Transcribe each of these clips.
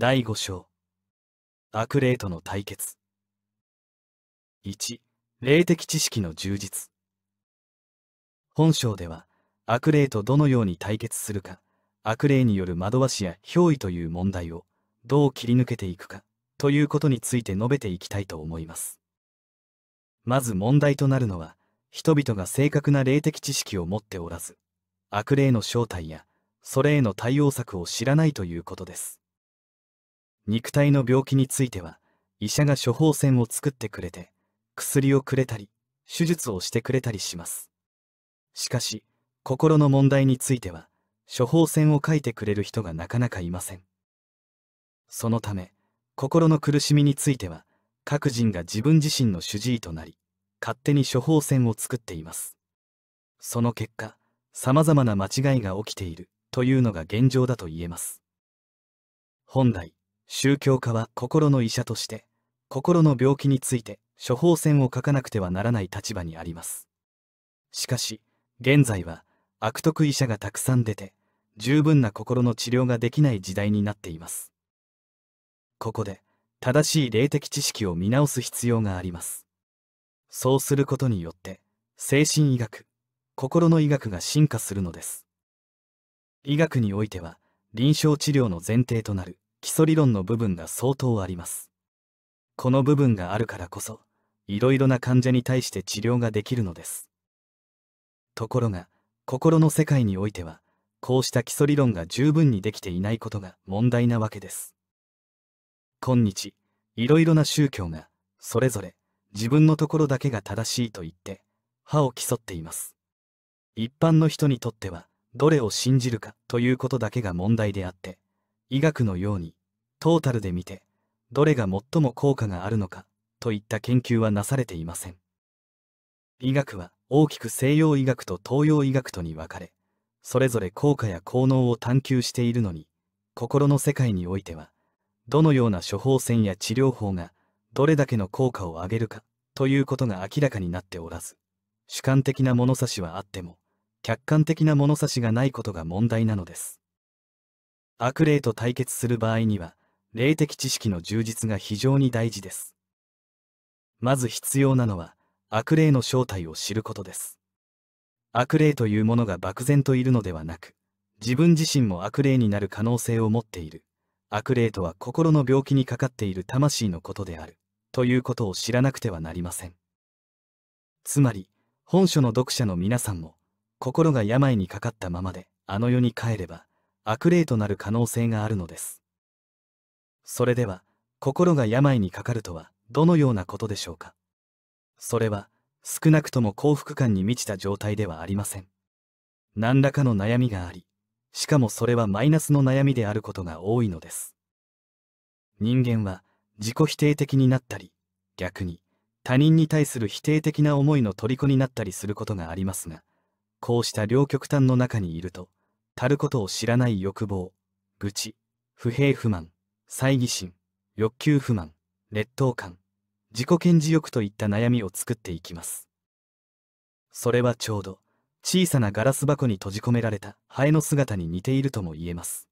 第5章悪霊との対決1霊的知識の充実本章では悪霊とどのように対決するか悪霊による惑わしや憑依という問題をどう切り抜けていくかということについて述べていきたいと思いますまず問題となるのは人々が正確な霊的知識を持っておらず悪霊の正体やそれへの対応策を知らないということです肉体の病気については医者が処方箋を作ってくれて薬をくれたり手術をしてくれたりしますしかし心の問題については処方箋を書いてくれる人がなかなかいませんそのため心の苦しみについては各人が自分自身の主治医となり勝手に処方箋を作っていますその結果さまざまな間違いが起きているというのが現状だと言えます本来宗教家は心の医者として心の病気について処方箋を書かなくてはならない立場にありますしかし現在は悪徳医者がたくさん出て十分な心の治療ができない時代になっていますここで正しい霊的知識を見直す必要がありますそうすることによって精神医学心の医学が進化するのです医学においては臨床治療の前提となる基礎理論の部分が相当あります。この部分があるからこそ、いろいろな患者に対して治療ができるのです。ところが、心の世界においては、こうした基礎理論が十分にできていないことが問題なわけです。今日、いろいろな宗教が、それぞれ、自分のところだけが正しいと言って、歯を競っています。一般の人にとっては、どれを信じるかということだけが問題であって、医学のようにトータルで見てどれが最も効果があるのかといった研究はなされていません医学は大きく西洋医学と東洋医学とに分かれそれぞれ効果や効能を探求しているのに心の世界においてはどのような処方箋や治療法がどれだけの効果を上げるかということが明らかになっておらず主観的な物差しはあっても客観的な物差しがないことが問題なのです悪霊と対決する場合には、霊的知識の充実が非常に大事です。まず必要なのは、悪霊の正体を知ることです。悪霊というものが漠然といるのではなく、自分自身も悪霊になる可能性を持っている。悪霊とは心の病気にかかっている魂のことである。ということを知らなくてはなりません。つまり、本書の読者の皆さんも、心が病にかかったままで、あの世に帰れば、悪霊となる可能性があるのですそれでは心が病にかかるとはどのようなことでしょうかそれは少なくとも幸福感に満ちた状態ではありません何らかの悩みがありしかもそれはマイナスの悩みであることが多いのです人間は自己否定的になったり逆に他人に対する否定的な思いの虜になったりすることがありますがこうした両極端の中にいるとたることを知らない欲望、愚痴、不平不満、猜疑心、欲求不満、劣等感、自己顕示欲といった悩みを作っていきます。それはちょうど、小さなガラス箱に閉じ込められたハエの姿に似ているとも言えます。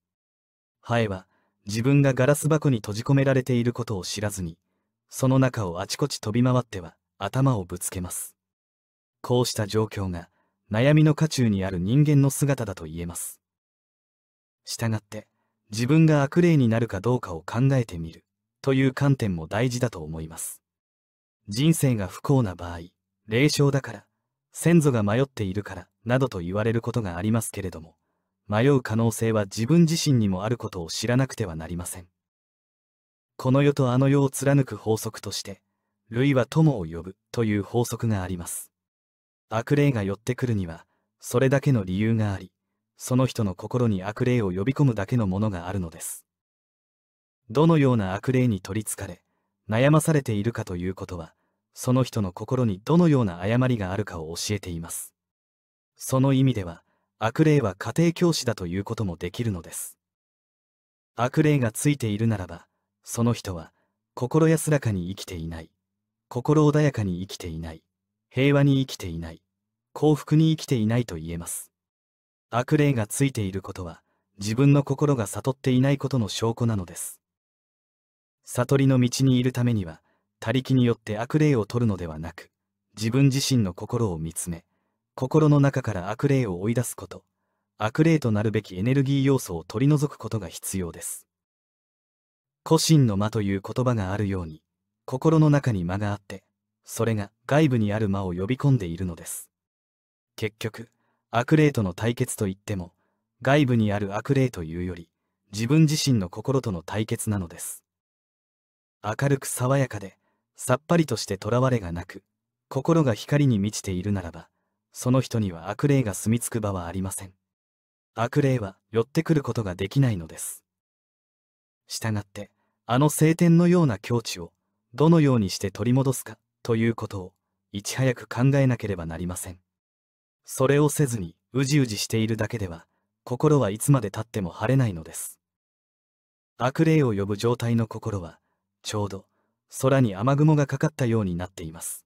ハエは、自分がガラス箱に閉じ込められていることを知らずに、その中をあちこち飛び回っては頭をぶつけます。こうした状況が悩みの渦中にある人間の姿だと言えます。しって、自分が悪霊になるかどうかを考えてみる、という観点も大事だと思います。人生が不幸な場合、霊障だから、先祖が迷っているから、などと言われることがありますけれども、迷う可能性は自分自身にもあることを知らなくてはなりません。この世とあの世を貫く法則として、類は友を呼ぶという法則があります。悪霊が寄ってくるには、それだけの理由があり、その人の心に悪霊を呼び込むだけのものがあるのです。どのような悪霊に取りつかれ、悩まされているかということは、その人の心にどのような誤りがあるかを教えています。その意味では、悪霊は家庭教師だということもできるのです。悪霊がついているならば、その人は、心安らかに生きていない、心穏やかに生きていない、平和に生きていない、幸福に生きていないと言えます。悪霊がついていることは、自分の心が悟っていないことの証拠なのです。悟りの道にいるためには、他力によって悪霊を取るのではなく、自分自身の心を見つめ、心の中から悪霊を追い出すこと、悪霊となるべきエネルギー要素を取り除くことが必要です。古心の間という言葉があるように、心の中に間があって、それが外部にある魔を呼び込んでいるのです結局悪霊との対決といっても外部にある悪霊というより自分自身の心との対決なのです明るく爽やかでさっぱりとしてとらわれがなく心が光に満ちているならばその人には悪霊が住み着く場はありません悪霊は寄ってくることができないのですしたがってあの晴天のような境地をどのようにして取り戻すかということをいち早く考えなければなりませんそれをせずにうじうじしているだけでは心はいつまでたっても晴れないのです悪霊を呼ぶ状態の心はちょうど空に雨雲がかかったようになっています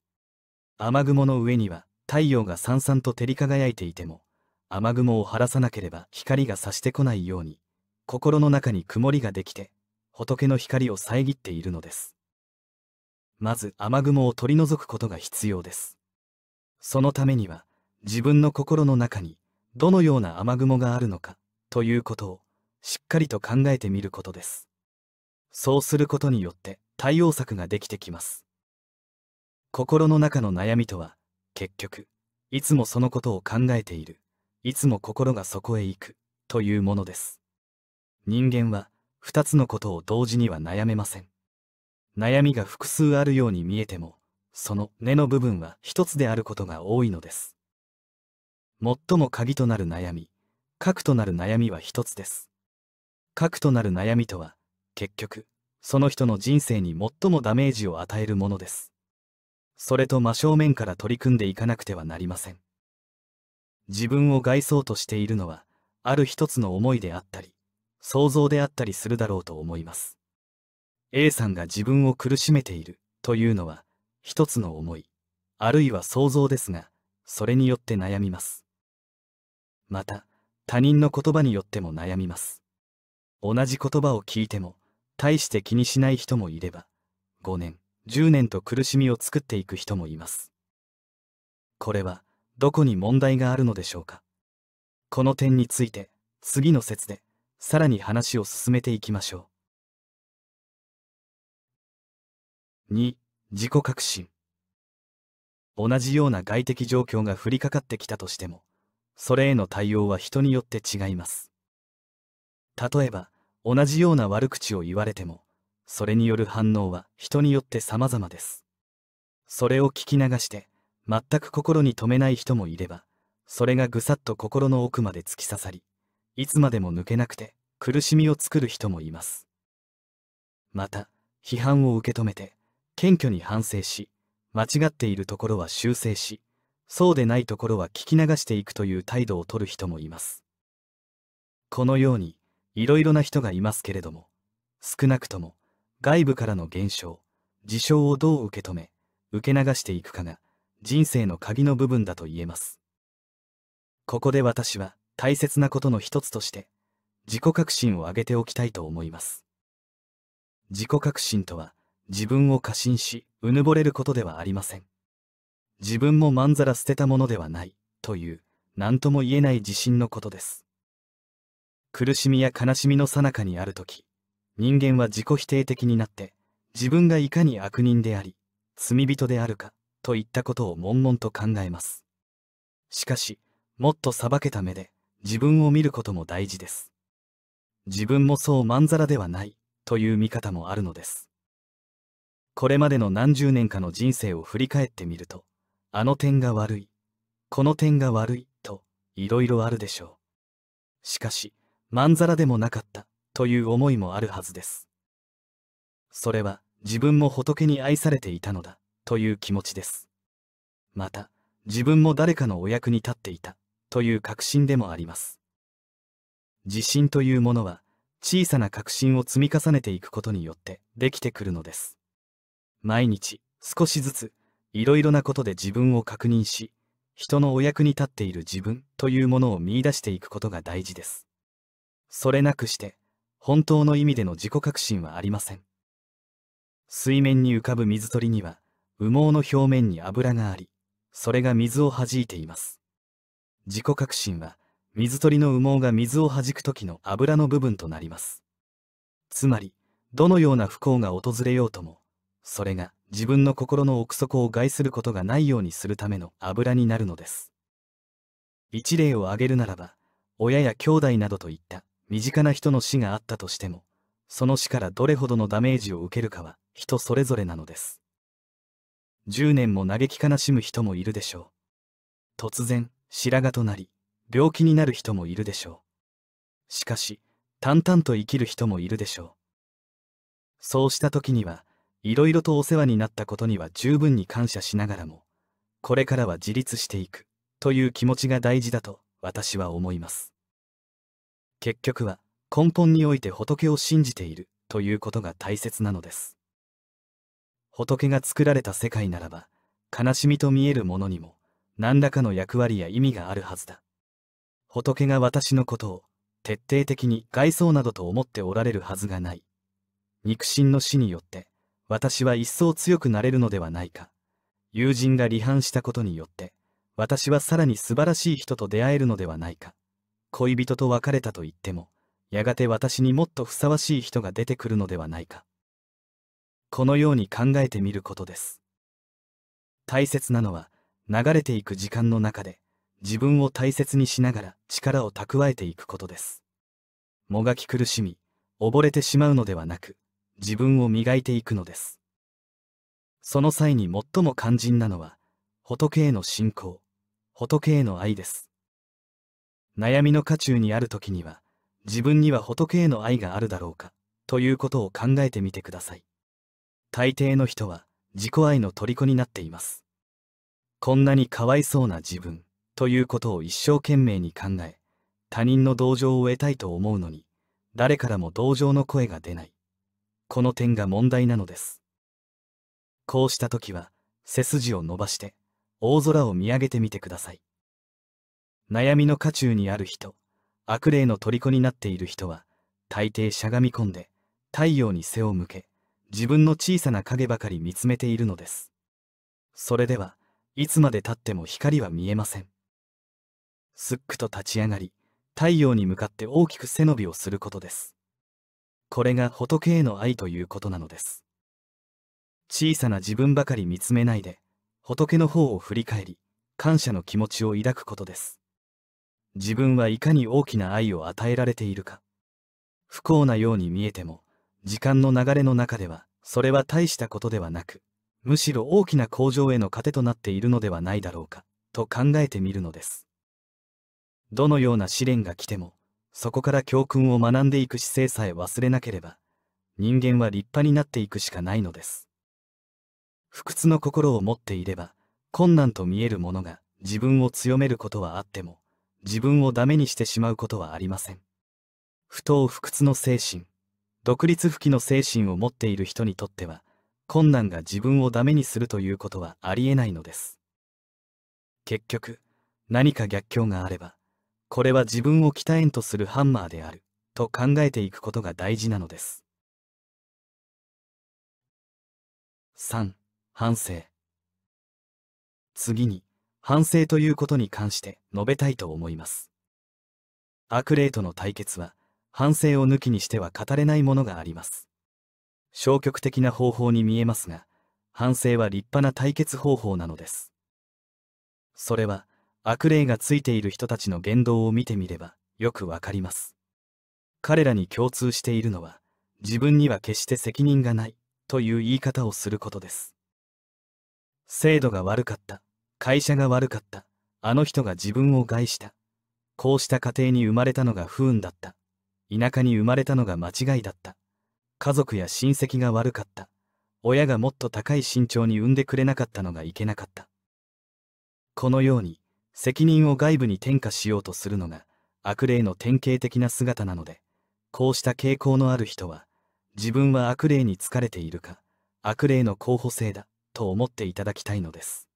雨雲の上には太陽がさんさんと照り輝いていても雨雲を晴らさなければ光が差してこないように心の中に曇りができて仏の光を遮っているのですまず雨雲を取り除くことが必要です。そのためには、自分の心の中に、どのような雨雲があるのか、ということを、しっかりと考えてみることです。そうすることによって対応策ができてきます。心の中の悩みとは、結局、いつもそのことを考えている、いつも心がそこへ行く、というものです。人間は、2つのことを同時には悩めません。悩みが複数あるように見えても、その根の部分は一つであることが多いのです。最も鍵となる悩み、核となる悩みは一つです。核となる悩みとは、結局、その人の人生に最もダメージを与えるものです。それと真正面から取り組んでいかなくてはなりません。自分を害そうとしているのは、ある一つの思いであったり、想像であったりするだろうと思います。A さんが自分を苦しめているというのは一つの思いあるいは想像ですがそれによって悩みますまた他人の言葉によっても悩みます同じ言葉を聞いても大して気にしない人もいれば5年10年と苦しみを作っていく人もいますこれはどこに問題があるのでしょうかこの点について次の説でさらに話を進めていきましょう2自己革新同じような外的状況が降りかかってきたとしてもそれへの対応は人によって違います例えば同じような悪口を言われてもそれによる反応は人によって様々ですそれを聞き流して全く心に留めない人もいればそれがぐさっと心の奥まで突き刺さりいつまでも抜けなくて苦しみを作る人もいますまた批判を受け止めて謙虚に反省し、間違っているところは修正し、そうでないところは聞き流していくという態度をとる人もいます。このように、いろいろな人がいますけれども、少なくとも、外部からの現象、事象をどう受け止め、受け流していくかが、人生の鍵の部分だと言えます。ここで私は、大切なことの一つとして、自己革新を上げておきたいと思います。自己革新とは、自分を過信し、うぬぼれることではありません。自分もまんざら捨てたものではない、という、何とも言えない自信のことです。苦しみや悲しみの最中にある時、人間は自己否定的になって、自分がいかに悪人であり、罪人であるか、といったことを悶々と考えます。しかし、もっと裁けた目で、自分を見ることも大事です。自分もそうまんざらではない、という見方もあるのです。これまでの何十年かの人生を振り返ってみるとあの点が悪いこの点が悪いといろいろあるでしょうしかしまんざらでもなかったという思いもあるはずですそれは自分も仏に愛されていたのだという気持ちですまた自分も誰かのお役に立っていたという確信でもあります自信というものは小さな確信を積み重ねていくことによってできてくるのです毎日少しずついろいろなことで自分を確認し人のお役に立っている自分というものを見いだしていくことが大事ですそれなくして本当の意味での自己革新はありません水面に浮かぶ水鳥には羽毛の表面に油がありそれが水を弾いています自己革新は水鳥の羽毛が水を弾く時の油の部分となりますつまりどのような不幸が訪れようともそれが自分の心の奥底を害することがないようにするための油になるのです。一例を挙げるならば、親や兄弟などといった身近な人の死があったとしても、その死からどれほどのダメージを受けるかは人それぞれなのです。10年も嘆き悲しむ人もいるでしょう。突然、白髪となり、病気になる人もいるでしょう。しかし、淡々と生きる人もいるでしょう。そうした時には、いろいろとお世話になったことには十分に感謝しながらも、これからは自立していくという気持ちが大事だと私は思います。結局は根本において仏を信じているということが大切なのです。仏が作られた世界ならば、悲しみと見えるものにも何らかの役割や意味があるはずだ。仏が私のことを徹底的に害そなどと思っておられるはずがない。肉親の死によって私は一層強くなれるのではないか。友人が離反したことによって、私はさらに素晴らしい人と出会えるのではないか。恋人と別れたと言っても、やがて私にもっとふさわしい人が出てくるのではないか。このように考えてみることです。大切なのは、流れていく時間の中で、自分を大切にしながら力を蓄えていくことです。もがき苦しみ、溺れてしまうのではなく、自分を磨いていくのですその際に最も肝心なのは仏への信仰仏への愛です悩みの渦中にある時には自分には仏への愛があるだろうかということを考えてみてください大抵の人は自己愛の虜になっていますこんなにかわいそうな自分ということを一生懸命に考え他人の同情を得たいと思うのに誰からも同情の声が出ないこの点が問題なのです。こうした時は、背筋を伸ばして、大空を見上げてみてください。悩みの渦中にある人、悪霊の虜になっている人は、大抵しゃがみ込んで、太陽に背を向け、自分の小さな影ばかり見つめているのです。それでは、いつまでたっても光は見えません。すっくと立ち上がり、太陽に向かって大きく背伸びをすることです。これが仏への愛ということなのです小さな自分ばかり見つめないで仏の方を振り返り感謝の気持ちを抱くことです自分はいかに大きな愛を与えられているか不幸なように見えても時間の流れの中ではそれは大したことではなくむしろ大きな向上への糧となっているのではないだろうかと考えてみるのですどのような試練が来てもそこから教訓を学んでいく姿勢さえ忘れなければ、人間は立派になっていくしかないのです。不屈の心を持っていれば、困難と見えるものが自分を強めることはあっても、自分をダメにしてしまうことはありません。不当不屈の精神、独立不起の精神を持っている人にとっては、困難が自分をダメにするということはありえないのです。結局、何か逆境があれば、これは自分を鍛えんとするハンマーであると考えていくことが大事なのです3反省次に反省ということに関して述べたいと思いますアクレーとの対決は反省を抜きにしては語れないものがあります消極的な方法に見えますが反省は立派な対決方法なのですそれは悪霊がついている人たちの言動を見てみればよくわかります。彼らに共通しているのは自分には決して責任がないという言い方をすることです。制度が悪かった、会社が悪かった、あの人が自分を害した、こうした家庭に生まれたのが不運だった、田舎に生まれたのが間違いだった、家族や親戚が悪かった、親がもっと高い身長に産んでくれなかったのがいけなかった。このように責任を外部に転嫁しようとするのが悪霊の典型的な姿なのでこうした傾向のある人は自分は悪霊に疲れているか悪霊の候補生だと思っていただきたいのです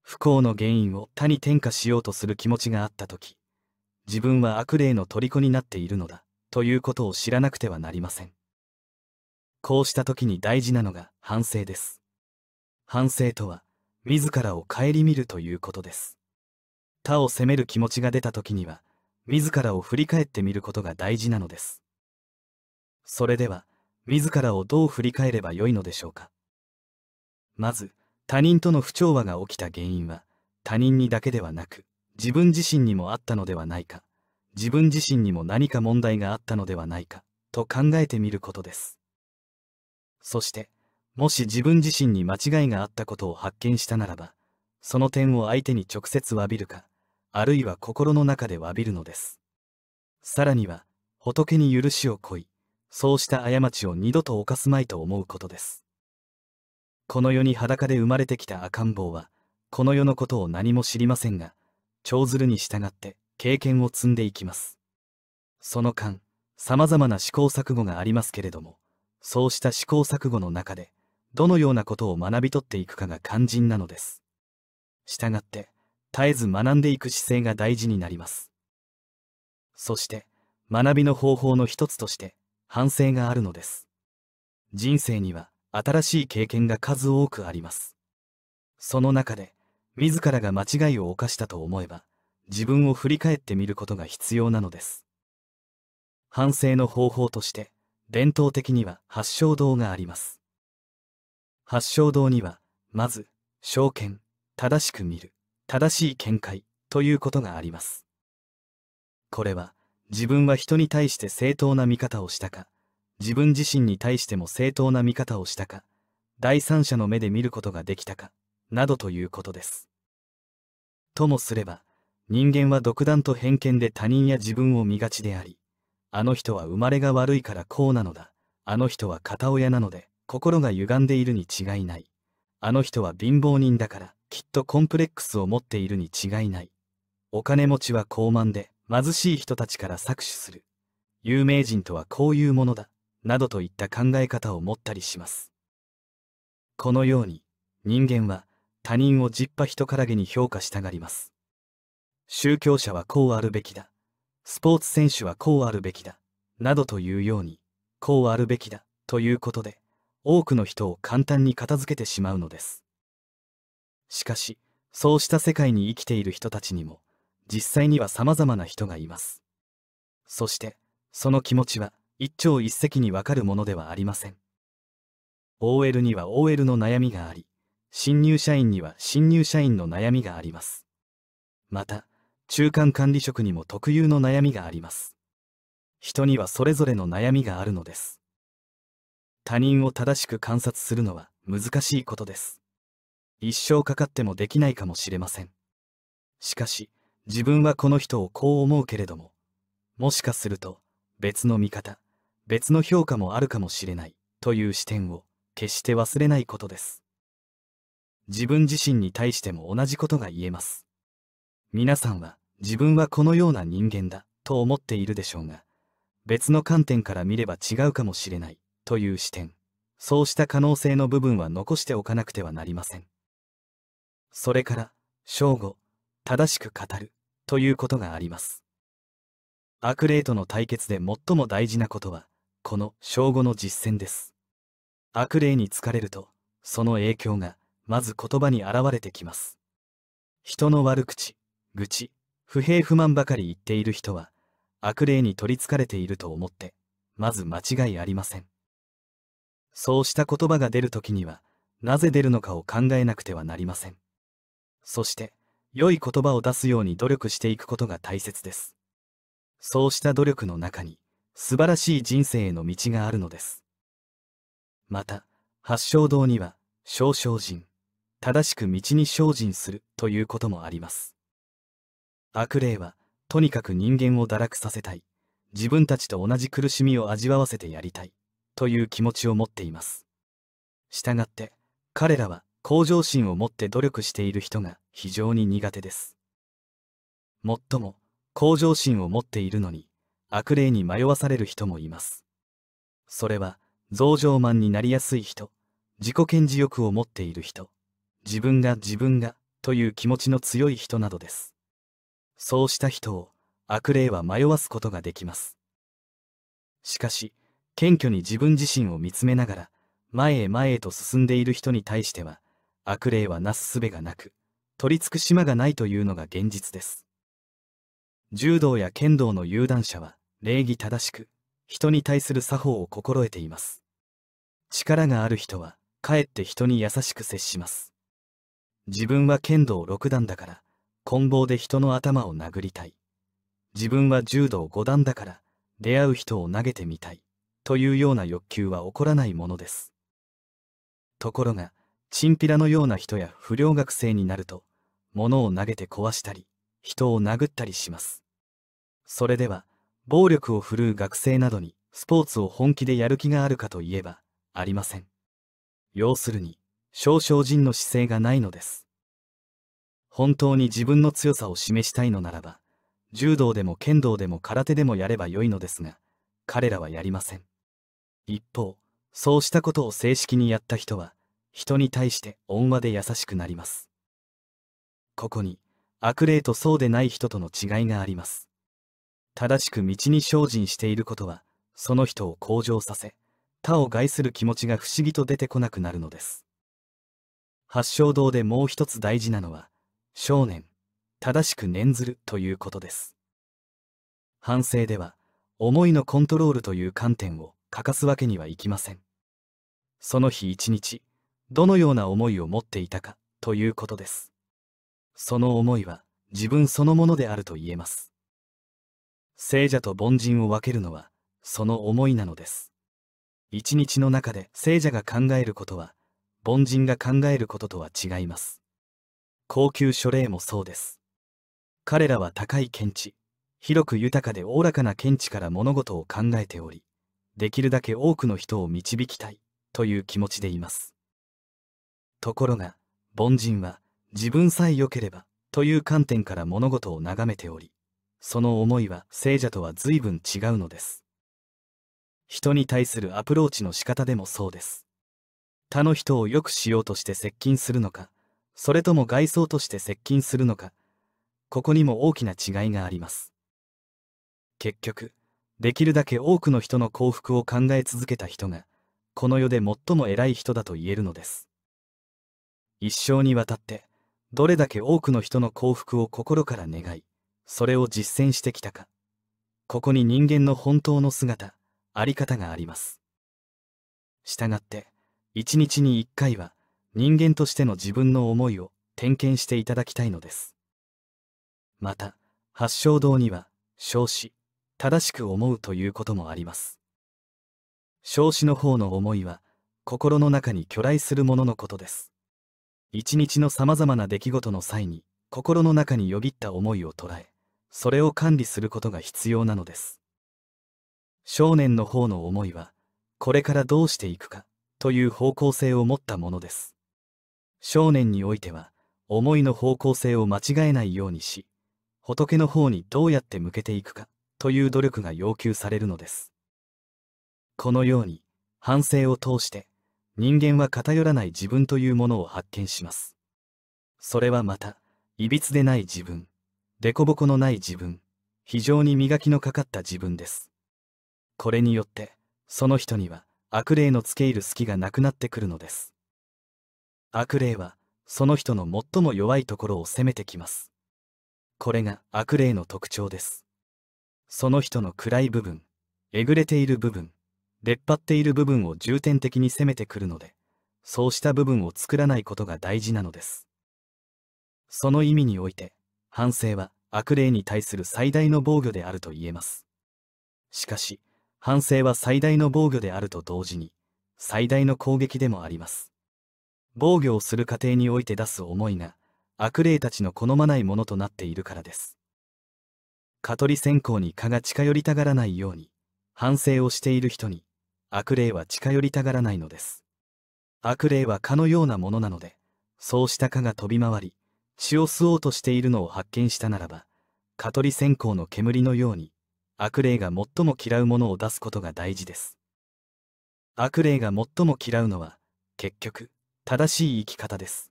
不幸の原因を他に転嫁しようとする気持ちがあった時自分は悪霊の虜になっているのだということを知らなくてはなりませんこうした時に大事なのが反省です反省とは自らを顧みるということです他を責める気持ちが出た時には自らを振り返ってみることが大事なのですそれでは自らをどう振り返ればよいのでしょうかまず他人との不調和が起きた原因は他人にだけではなく自分自身にもあったのではないか自分自身にも何か問題があったのではないかと考えてみることですそしてもし自分自身に間違いがあったことを発見したならば、その点を相手に直接詫びるか、あるいは心の中で詫びるのです。さらには、仏に許しを乞い、そうした過ちを二度と犯すまいと思うことです。この世に裸で生まれてきた赤ん坊は、この世のことを何も知りませんが、長ずるに従って経験を積んでいきます。その間、様々な試行錯誤がありますけれども、そうした試行錯誤の中で、どのようなことを学び取っていくかが肝心なのです。従って、絶えず学んでいく姿勢が大事になります。そして、学びの方法の一つとして、反省があるのです。人生には、新しい経験が数多くあります。その中で、自らが間違いを犯したと思えば、自分を振り返ってみることが必要なのです。反省の方法として、伝統的には発祥堂があります。八正道には、まず、証券、正しく見る、正しい見解ということがあります。これは、自分は人に対して正当な見方をしたか、自分自身に対しても正当な見方をしたか、第三者の目で見ることができたか、などということです。ともすれば、人間は独断と偏見で他人や自分を見がちであり、あの人は生まれが悪いからこうなのだ、あの人は片親なので、心が歪んでいるに違いない。あの人は貧乏人だから、きっとコンプレックスを持っているに違いない。お金持ちは高慢で、貧しい人たちから搾取する。有名人とはこういうものだ、などといった考え方を持ったりします。このように、人間は他人をじっぱ人からげに評価したがります。宗教者はこうあるべきだ。スポーツ選手はこうあるべきだ。などというように、こうあるべきだ。ということで、多くの人を簡単に片付けてしまうのですしかしそうした世界に生きている人たちにも実際には様々な人がいますそしてその気持ちは一朝一夕にわかるものではありません OL には OL の悩みがあり新入社員には新入社員の悩みがありますまた中間管理職にも特有の悩みがあります人にはそれぞれの悩みがあるのです他人を正しく観察するのは難しいことです。一生かかってもできないかもしれません。しかし、自分はこの人をこう思うけれども、もしかすると、別の見方、別の評価もあるかもしれない、という視点を、決して忘れないことです。自分自身に対しても同じことが言えます。皆さんは、自分はこのような人間だ、と思っているでしょうが、別の観点から見れば違うかもしれない、という視点そうした可能性の部分は残しておかなくてはなりませんそれから正午正しく語るということがあります悪霊との対決で最も大事なことはこの正午の実践です悪霊に疲れるとその影響がまず言葉に現れてきます人の悪口愚痴不平不満ばかり言っている人は悪霊に取りつかれていると思ってまず間違いありませんそうした言葉が出るときには、なぜ出るのかを考えなくてはなりません。そして、良い言葉を出すように努力していくことが大切です。そうした努力の中に、素晴らしい人生への道があるのです。また、八正道には、小々人、正しく道に精進するということもあります。悪霊は、とにかく人間を堕落させたい。自分たちと同じ苦しみを味わわせてやりたい。という気持ちを持っています。したがって彼らは向上心を持って努力している人が非常に苦手です。もっとも向上心を持っているのに悪霊に迷わされる人もいます。それは増上マンになりやすい人、自己顕示欲を持っている人、自分が自分がという気持ちの強い人などです。そうした人を悪霊は迷わすことができます。しかし、謙虚に自分自身を見つめながら前へ前へと進んでいる人に対しては悪霊はなすすべがなく取りつく島がないというのが現実です柔道や剣道の有段者は礼儀正しく人に対する作法を心得ています力がある人はかえって人に優しく接します自分は剣道六段だから棍棒で人の頭を殴りたい自分は柔道五段だから出会う人を投げてみたいというような欲求は起こらないものです。ところが、チンピラのような人や不良学生になると、物を投げて壊したり、人を殴ったりします。それでは、暴力を振るう学生などに、スポーツを本気でやる気があるかといえば、ありません。要するに、少々人の姿勢がないのです。本当に自分の強さを示したいのならば、柔道でも剣道でも空手でもやればよいのですが、彼らはやりません。一方そうしたことを正式にやった人は人に対して恩和で優しくなりますここに悪霊とそうでない人との違いがあります正しく道に精進していることはその人を向上させ他を害する気持ちが不思議と出てこなくなるのです八正道でもう一つ大事なのは少年正しく念ずるということです反省では思いのコントロールという観点を欠かすわけにはいきませんその日一日どのような思いを持っていたかということですその思いは自分そのものであると言えます聖者と凡人を分けるのはその思いなのです一日の中で聖者が考えることは凡人が考えることとは違います高級書類もそうです彼らは高い見地広く豊かでおおらかな見地から物事を考えておりできるだけ多くの人を導きたいという気持ちでいますところが凡人は自分さえ良ければという観点から物事を眺めておりその思いは聖者とは随分違うのです人に対するアプローチの仕方でもそうです他の人を良くしようとして接近するのかそれとも外装として接近するのかここにも大きな違いがあります結局できるだけ多くの人の幸福を考え続けた人がこの世で最も偉い人だと言えるのです一生にわたってどれだけ多くの人の幸福を心から願いそれを実践してきたかここに人間の本当の姿あり方があります従って一日に一回は人間としての自分の思いを点検していただきたいのですまた八正道には少子正しく思うということもあります少子の方の思いは心の中に巨来するもののことです一日のさまざまな出来事の際に心の中によぎった思いを捉えそれを管理することが必要なのです少年の方の思いはこれからどうしていくかという方向性を持ったものです少年においては思いの方向性を間違えないようにし仏の方にどうやって向けていくかという努力が要求されるのです。このように、反省を通して、人間は偏らない自分というものを発見します。それはまた、いびつでない自分、凸凹のない自分、非常に磨きのかかった自分です。これによって、その人には悪霊のつけ入る隙がなくなってくるのです。悪霊は、その人の最も弱いところを攻めてきます。これが悪霊の特徴です。その人の暗い部分、えぐれている部分、出っ張っている部分を重点的に攻めてくるので、そうした部分を作らないことが大事なのです。その意味において、反省は悪霊に対する最大の防御であると言えます。しかし、反省は最大の防御であると同時に、最大の攻撃でもあります。防御をする過程において出す思いが、悪霊たちの好まないものとなっているからです。蚊取り線香に蚊が近寄りたがらないように、反省をしている人に、悪霊は近寄りたがらないのです。悪霊は蚊のようなものなので、そうした蚊が飛び回り、血を吸おうとしているのを発見したならば、蚊取り線香の煙のように、悪霊が最も嫌うものを出すことが大事です。悪霊が最も嫌うのは、結局、正しい生き方です。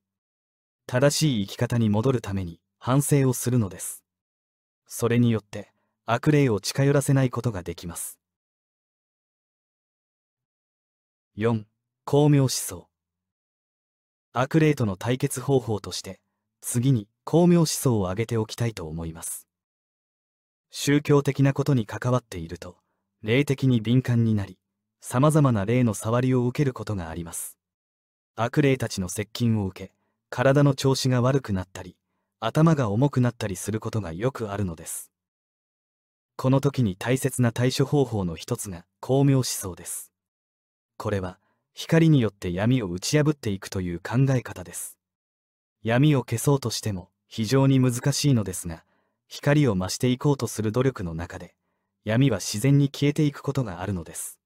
正しい生き方に戻るために反省をするのです。それによって悪霊を近寄らせないことができます4光明思想悪霊との対決方法として次に巧妙思想を挙げておきたいと思います宗教的なことに関わっていると霊的に敏感になり様々な霊の触りを受けることがあります悪霊たちの接近を受け体の調子が悪くなったり頭が重くなったりすることがよくあるのです。この時に大切な対処方法の一つが光明思想です。これは光によって闇を打ち破っていくという考え方です。闇を消そうとしても非常に難しいのですが、光を増していこうとする努力の中で、闇は自然に消えていくことがあるのです。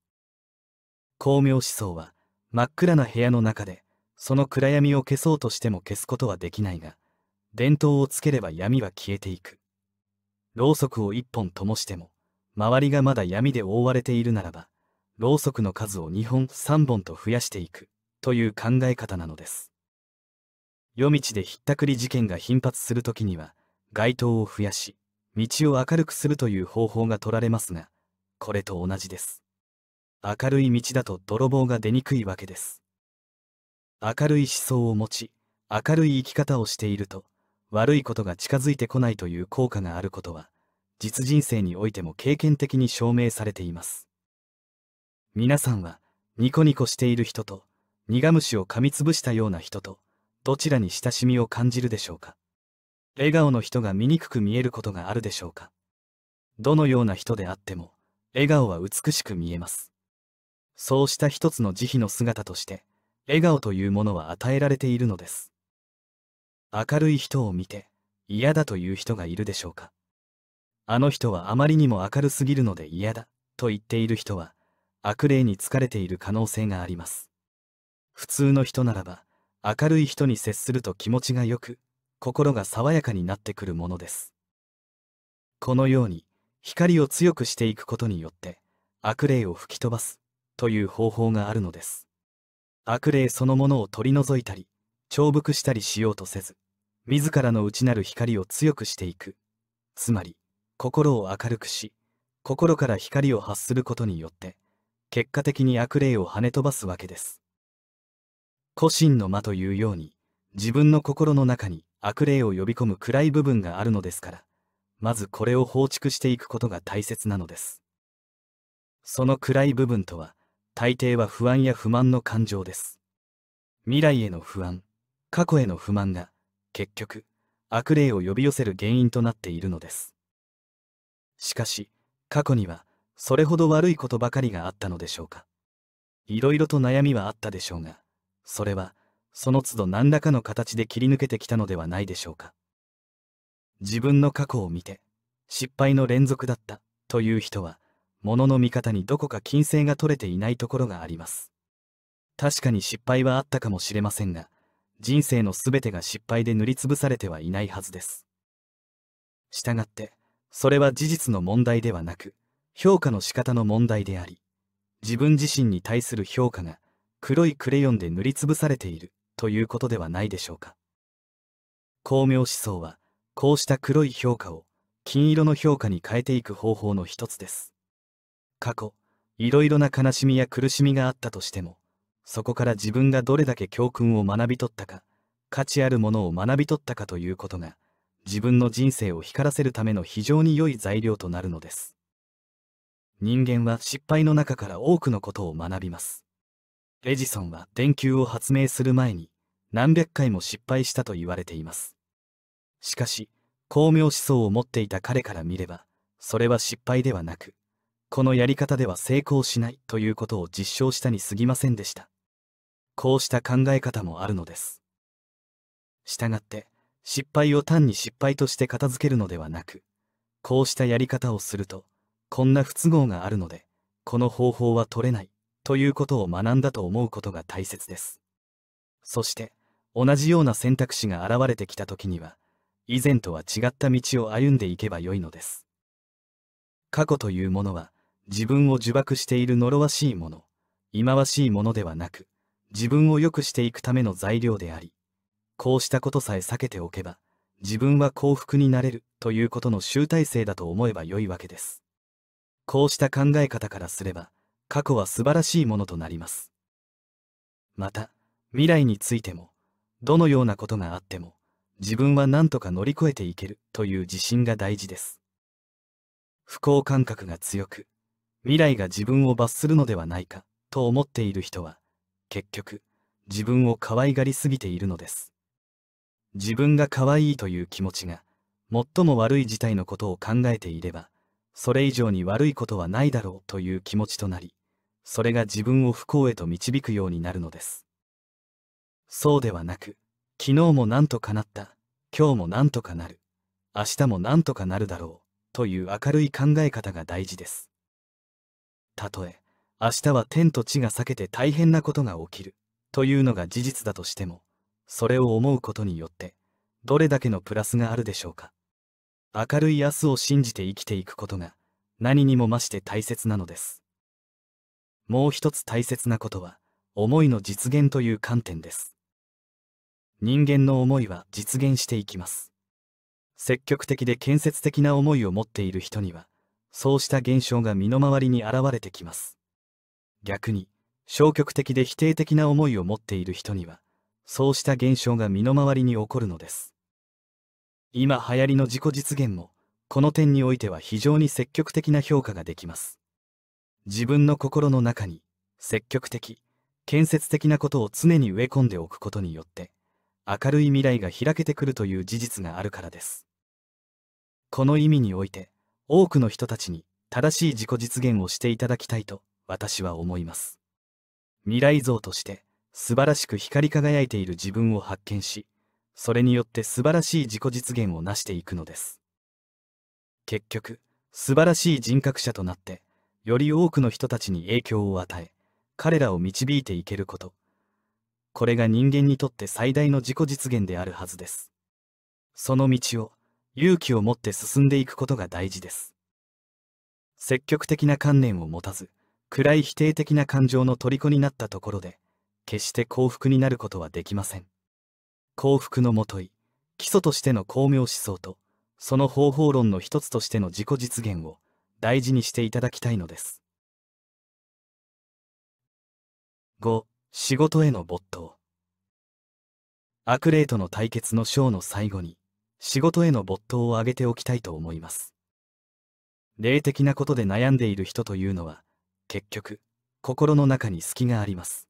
光明思想は真っ暗な部屋の中で、その暗闇を消そうとしても消すことはできないが、電灯をつければ闇は消えていく。ろうそくを一本灯しても、周りがまだ闇で覆われているならば、ろうそくの数を2本3本と増やしていく、という考え方なのです。夜道でひったくり事件が頻発するときには、街灯を増やし、道を明るくするという方法が取られますが、これと同じです。明るい道だと泥棒が出にくいわけです。明るい思想を持ち、明るい生き方をしていると、悪いことが近づいてこないという効果があることは、実人生においても経験的に証明されています。皆さんは、ニコニコしている人と、苦虫を噛みつぶしたような人と、どちらに親しみを感じるでしょうか笑顔の人が醜く見えることがあるでしょうかどのような人であっても、笑顔は美しく見えます。そうした一つの慈悲の姿として、笑顔というものは与えられているのです。明るい人を見て嫌だという人がいるでしょうかあの人はあまりにも明るすぎるので嫌だと言っている人は悪霊に疲れている可能性があります普通の人ならば明るい人に接すると気持ちがよく心が爽やかになってくるものですこのように光を強くしていくことによって悪霊を吹き飛ばすという方法があるのです悪霊そのものを取り除いたり重複したりしようとせず自らの内なる光を強くしていくつまり心を明るくし心から光を発することによって結果的に悪霊を跳ね飛ばすわけです個心の間というように自分の心の中に悪霊を呼び込む暗い部分があるのですからまずこれを放築していくことが大切なのですその暗い部分とは大抵は不安や不満の感情です未来への不安過去への不満が結局悪霊を呼び寄せる原因となっているのですしかし過去にはそれほど悪いことばかりがあったのでしょうかいろいろと悩みはあったでしょうがそれはその都度何らかの形で切り抜けてきたのではないでしょうか自分の過去を見て失敗の連続だったという人は物の見方にどこか金星が取れていないところがあります確かに失敗はあったかもしれませんが人生のべてが失敗で塗りつぶされてはいないはずです。したがって、それは事実の問題ではなく、評価の仕方の問題であり、自分自身に対する評価が黒いクレヨンで塗りつぶされているということではないでしょうか。巧明思想は、こうした黒い評価を金色の評価に変えていく方法の一つです。過去、いろいろな悲しみや苦しみがあったとしても、そこから自分がどれだけ教訓を学び取ったか価値あるものを学び取ったかということが自分の人生を光らせるための非常に良い材料となるのです人間は失敗の中から多くのことを学びますエジソンは電球を発明する前に何百回も失敗したと言われていますしかし巧妙思想を持っていた彼から見ればそれは失敗ではなくこのやり方では成功しないということを実証したにすぎませんでしたこうした考え方もあるのです。したがって失敗を単に失敗として片付けるのではなくこうしたやり方をするとこんな不都合があるのでこの方法は取れないということを学んだと思うことが大切ですそして同じような選択肢が現れてきた時には以前とは違った道を歩んでいけばよいのです過去というものは自分を呪縛している呪わしいもの忌まわしいものではなく自分を良くしていくための材料であり、こうしたことさえ避けておけば、自分は幸福になれるということの集大成だと思えば良いわけです。こうした考え方からすれば、過去は素晴らしいものとなります。また、未来についても、どのようなことがあっても、自分は何とか乗り越えていけるという自信が大事です。不幸感覚が強く、未来が自分を罰するのではないかと思っている人は、結局、自分を可愛がりすぎているのです。自分が可愛いという気持ちが、最も悪い事態のことを考えていれば、それ以上に悪いことはないだろうという気持ちとなり、それが自分を不幸へと導くようになるのです。そうではなく、昨日も何とかなった、今日も何とかなる、明日も何とかなるだろう、という明るい考え方が大事です。たとえ、明日は天と地が裂けて大変なことが起きるというのが事実だとしてもそれを思うことによってどれだけのプラスがあるでしょうか明るい明日を信じて生きていくことが何にも増して大切なのですもう一つ大切なことは思いの実現という観点です人間の思いは実現していきます積極的で建設的な思いを持っている人にはそうした現象が身の回りに現れてきます逆に消極的で否定的な思いを持っている人にはそうした現象が身の回りに起こるのです今流行りの自己実現もこの点においては非常に積極的な評価ができます自分の心の中に積極的建設的なことを常に植え込んでおくことによって明るい未来が開けてくるという事実があるからですこの意味において多くの人たちに正しい自己実現をしていただきたいと私は思います未来像として素晴らしく光り輝いている自分を発見しそれによって素晴らしい自己実現を成していくのです結局素晴らしい人格者となってより多くの人たちに影響を与え彼らを導いていけることこれが人間にとって最大の自己実現であるはずですその道を勇気を持って進んでいくことが大事です積極的な観念を持たず暗い否定的な感情の虜になったところで、決して幸福になることはできません。幸福のもとい、基礎としての巧妙思想と、その方法論の一つとしての自己実現を大事にしていただきたいのです。5. 仕事への没頭アクレートの対決の章の最後に、仕事への没頭を挙げておきたいと思います。霊的なことで悩んでいる人というのは、結局心の中に隙があります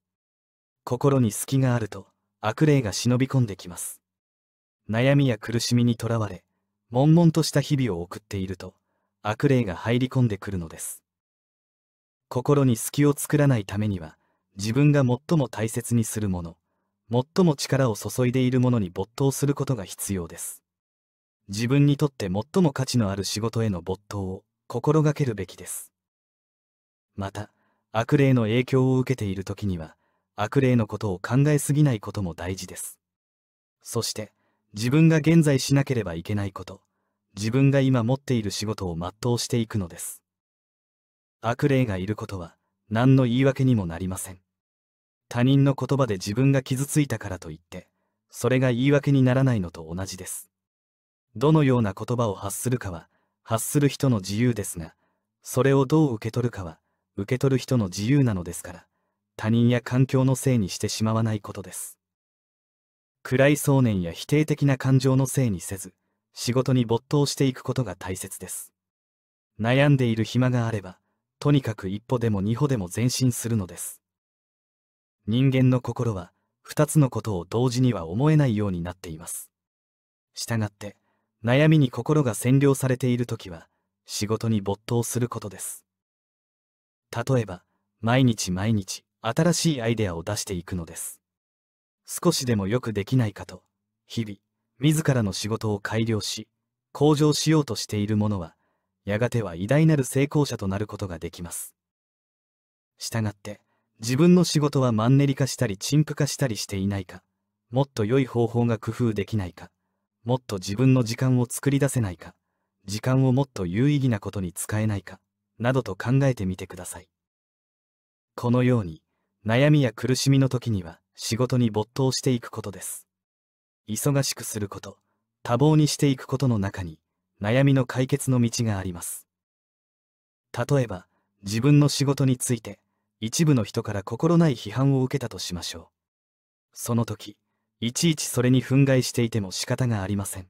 心に隙があると悪霊が忍び込んできます悩みや苦しみにとらわれ悶々とした日々を送っていると悪霊が入り込んでくるのです心に隙を作らないためには自分が最も大切にするもの最も力を注いでいるものに没頭することが必要です自分にとって最も価値のある仕事への没頭を心がけるべきですまた悪霊の影響を受けている時には悪霊のことを考えすぎないことも大事ですそして自分が現在しなければいけないこと自分が今持っている仕事を全うしていくのです悪霊がいることは何の言い訳にもなりません他人の言葉で自分が傷ついたからといってそれが言い訳にならないのと同じですどのような言葉を発するかは発する人の自由ですがそれをどう受け取るかは受け取る人の自由なのですから、他人や環境のせいにしてしまわないことです。暗い想念や否定的な感情のせいにせず、仕事に没頭していくことが大切です。悩んでいる暇があれば、とにかく一歩でも二歩でも前進するのです。人間の心は、二つのことを同時には思えないようになっています。したがって、悩みに心が占領されているときは、仕事に没頭することです。例えば、毎日毎日新しいアイデアを出していくのです。少しでもよくできないかと、日々、自らの仕事を改良し、向上しようとしているものは、やがては偉大なる成功者となることができます。がって、自分の仕事はマンネリ化したり陳腐化したりしていないか、もっと良い方法が工夫できないか、もっと自分の時間を作り出せないか、時間をもっと有意義なことに使えないか、などと考えてみてください。このように、悩みや苦しみの時には仕事に没頭していくことです。忙しくすること、多忙にしていくことの中に、悩みの解決の道があります。例えば、自分の仕事について、一部の人から心ない批判を受けたとしましょう。その時、いちいちそれに憤慨していても仕方がありません。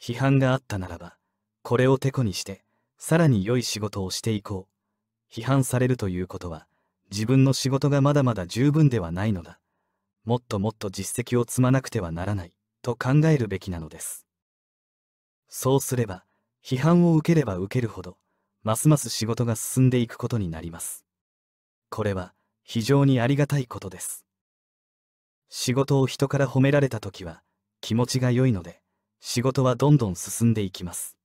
批判があったならば、これをてこにして、さらに良い仕事をしていこう。批判されるということは、自分の仕事がまだまだ十分ではないのだ。もっともっと実績を積まなくてはならない、と考えるべきなのです。そうすれば、批判を受ければ受けるほど、ますます仕事が進んでいくことになります。これは、非常にありがたいことです。仕事を人から褒められた時は、気持ちが良いので、仕事はどんどん進んでいきます。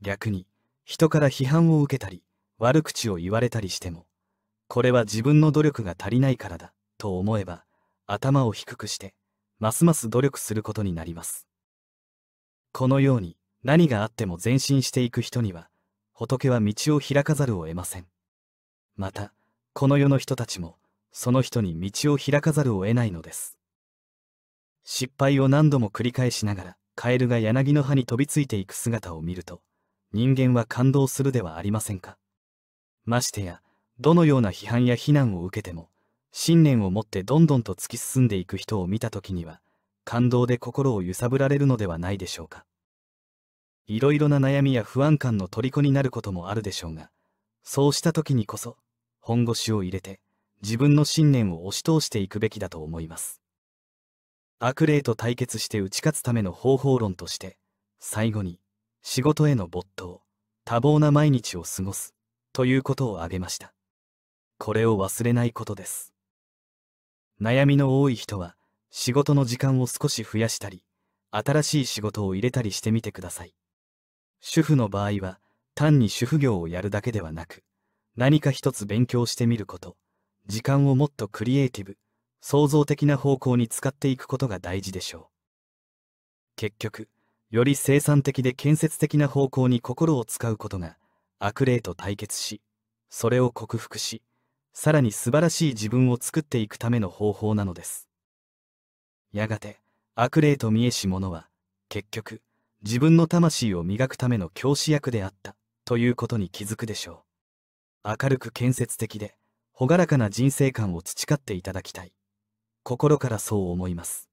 逆に、人から批判を受けたり悪口を言われたりしてもこれは自分の努力が足りないからだと思えば頭を低くしてますます努力することになりますこのように何があっても前進していく人には仏は道を開かざるを得ませんまたこの世の人たちもその人に道を開かざるを得ないのです失敗を何度も繰り返しながらカエルが柳の葉に飛びついていく姿を見ると人間は感動するではありませんか。ましてや、どのような批判や非難を受けても、信念を持ってどんどんと突き進んでいく人を見た時には、感動で心を揺さぶられるのではないでしょうか。いろいろな悩みや不安感の虜になることもあるでしょうが、そうした時にこそ、本腰を入れて、自分の信念を押し通していくべきだと思います。悪霊と対決して打ち勝つための方法論として、最後に、仕事への没頭、多忙な毎日を過ごす、ということを挙げました。これを忘れないことです。悩みの多い人は、仕事の時間を少し増やしたり、新しい仕事を入れたりしてみてください。主婦の場合は、単に主婦業をやるだけではなく、何か一つ勉強してみること、時間をもっとクリエイティブ、創造的な方向に使っていくことが大事でしょう。結局、より生産的で建設的な方向に心を使うことが悪霊と対決しそれを克服しさらに素晴らしい自分を作っていくための方法なのですやがて悪霊と見えし者は結局自分の魂を磨くための教師役であったということに気づくでしょう明るく建設的で朗らかな人生観を培っていただきたい心からそう思います